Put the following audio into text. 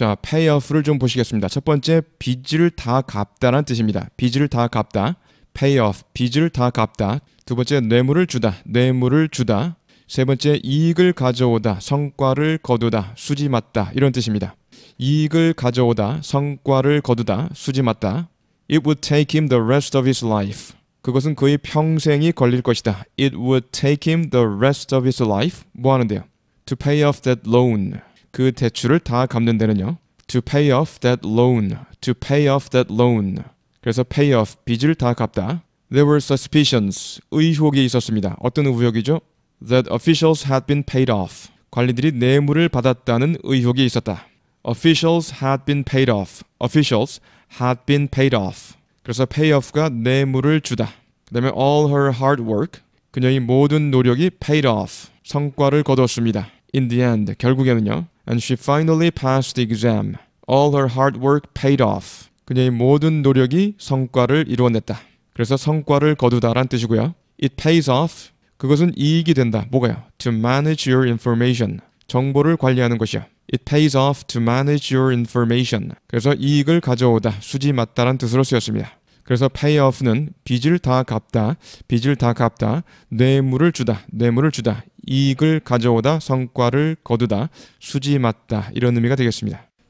자, payoff를 좀 보시겠습니다. 첫 번째, 빚을 다 갚다라는 뜻입니다. 빚을 다 갚다. payoff, 빚을 다 갚다. 두 번째, 뇌물을 주다. 뇌물을 주다. 세 번째, 이익을 가져오다. 성과를 거두다. 수지맞다. 이런 뜻입니다. 이익을 가져오다. 성과를 거두다. 수지맞다. It would take him the rest of his life. 그것은 그의 평생이 걸릴 것이다. It would take him the rest of his life. 뭐 하는데요? To pay off that loan. 그 대출을 다 갚는 데는요. To pay off that loan. To pay off that loan. 그래서 pay off 빚을 다 갚다. There were suspicions. 의혹이 있었습니다. 어떤 의혹이죠? That officials had been paid off. 관리들이 뇌물을 받았다는 의혹이 있었다. Officials had been paid off. Officials had been paid off. 그래서 pay off가 뇌물을 주다. 그다음에 all her hard work. 그녀의 모든 노력이 paid off. 성과를 거뒀습니다. In the end, 결국에는요. And she finally passed the exam. All her hard work paid off. 그녀의 모든 노력이 성과를 이루어냈다. 그래서 성과를 거두다란 뜻이고요. It pays off. 그것은 이익이 된다. 뭐가요? To manage your information. 정보를 관리하는 것이요. It pays off to manage your information. 그래서 이익을 가져오다, 수지맞다란 뜻으로 쓰였습니다. 그래서 pay off는 빚을 다 갚다, 빚을 다 갚다, 뇌물을 주다, 뇌물을 주다, 이익을 가져오다 성과를 거두다 수지 맞다 이런 의미가 되겠습니다.